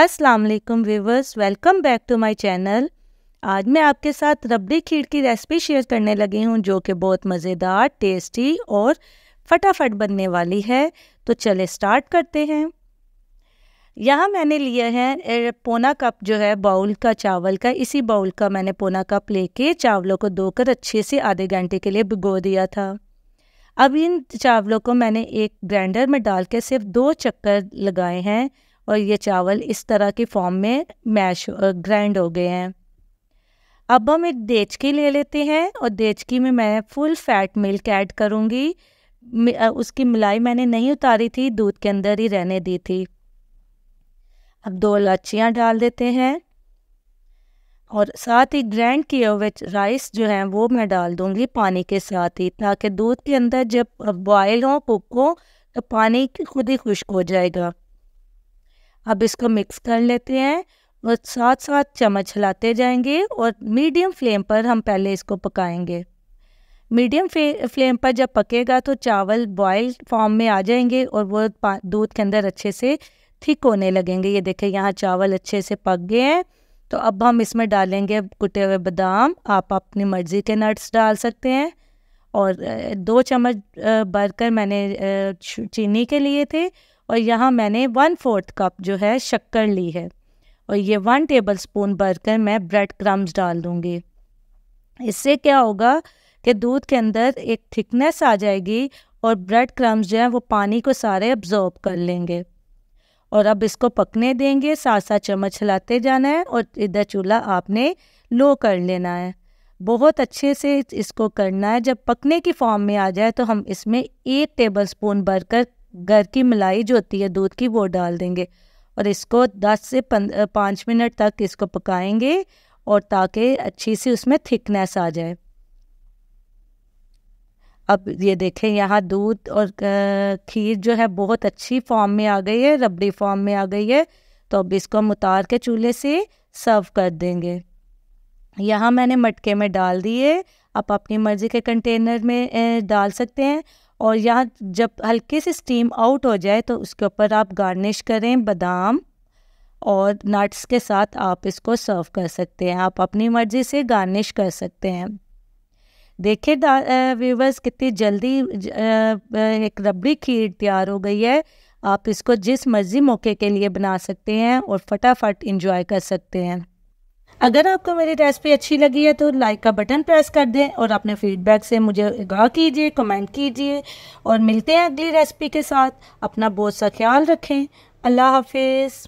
अस्सलाम वालेकुम viewers welcome back to my channel आज मैं आपके साथ रबड़ी खीर की रेसिपी शेयर करने लगी हूँ जो कि बहुत मज़ेदार टेस्टी और फटाफट बनने वाली है तो चले स्टार्ट करते हैं यहाँ मैंने लिया है पौना कप जो है बाउल का चावल का इसी बाउल का मैंने पौना कप लेके चावलों को धोकर अच्छे से आधे घंटे के लिए भिगो दिया था अब इन चावलों को मैंने एक ग्राइंडर में डाल के सिर्फ दो चक्कर लगाए हैं और ये चावल इस तरह की फॉर्म में मैश ग्राइंड हो गए हैं अब हम एक देचकी ले लेते हैं और देचकी में मैं फुल फैट मिल्क ऐड करूँगी उसकी मलाई मैंने नहीं उतारी थी दूध के अंदर ही रहने दी थी अब दो इलाचियाँ डाल देते हैं और साथ ही ग्राइंड किए हुए राइस जो है वो मैं डाल दूंगी पानी के साथ ही ताकि दूध के अंदर जब बॉयल हो कुक हो तो पानी खुद ही खुश्क हो जाएगा अब इसको मिक्स कर लेते हैं और साथ साथ चम्मच हिलाते जाएंगे और मीडियम फ्लेम पर हम पहले इसको पकाएंगे मीडियम फ्लेम पर जब पकेगा तो चावल बॉयल फॉर्म में आ जाएंगे और वो दूध के अंदर अच्छे से थिक होने लगेंगे ये देखें यहाँ चावल अच्छे से पक गए हैं तो अब हम इसमें डालेंगे कुटे हुए बादाम आप अपनी मर्ज़ी के नट्स डाल सकते हैं और दो चम्मच बरकर मैंने चीनी के लिए थे और यहाँ मैंने वन फोर्थ कप जो है शक्कर ली है और ये वन टेबल स्पून भरकर मैं ब्रेड क्रम्स डाल दूँगी इससे क्या होगा कि दूध के अंदर एक थिकनेस आ जाएगी और ब्रेड क्रम्स जो हैं वो पानी को सारे अब्जॉर्ब कर लेंगे और अब इसको पकने देंगे साथ साथ चम्मच हिलाते जाना है और इधर चूल्हा आपने लो कर लेना है बहुत अच्छे से इसको करना है जब पकने की फॉर्म में आ जाए तो हम इसमें एक टेबल स्पून भरकर घर की मलाई जो होती है दूध की वो डाल देंगे और इसको 10 से पाँच मिनट तक इसको पकाएंगे और ताकि अच्छी सी उसमें थिकनेस आ जाए अब ये देखें यहाँ दूध और खीर जो है बहुत अच्छी फॉर्म में आ गई है रबड़ी फॉर्म में आ गई है तो अब इसको हम उतार के चूल्हे से सर्व कर देंगे यहाँ मैंने मटके में डाल दिए आप अपनी मर्ज़ी के कंटेनर में डाल सकते हैं और यहाँ जब हल्के से स्टीम आउट हो जाए तो उसके ऊपर आप गार्निश करें बादाम और नट्स के साथ आप इसको सर्व कर सकते हैं आप अपनी मर्ज़ी से गार्निश कर सकते हैं देखिए व्यूवर्स कितनी जल्दी एक रबड़ी खीर तैयार हो गई है आप इसको जिस मर्ज़ी मौके के लिए बना सकते हैं और फटाफट इंजॉय कर सकते हैं अगर आपको मेरी रेसिपी अच्छी लगी है तो लाइक का बटन प्रेस कर दें और अपने फीडबैक से मुझे आगाह कीजिए कमेंट कीजिए और मिलते हैं अगली रेसिपी के साथ अपना बहुत सा ख्याल रखें अल्लाह हाफिज़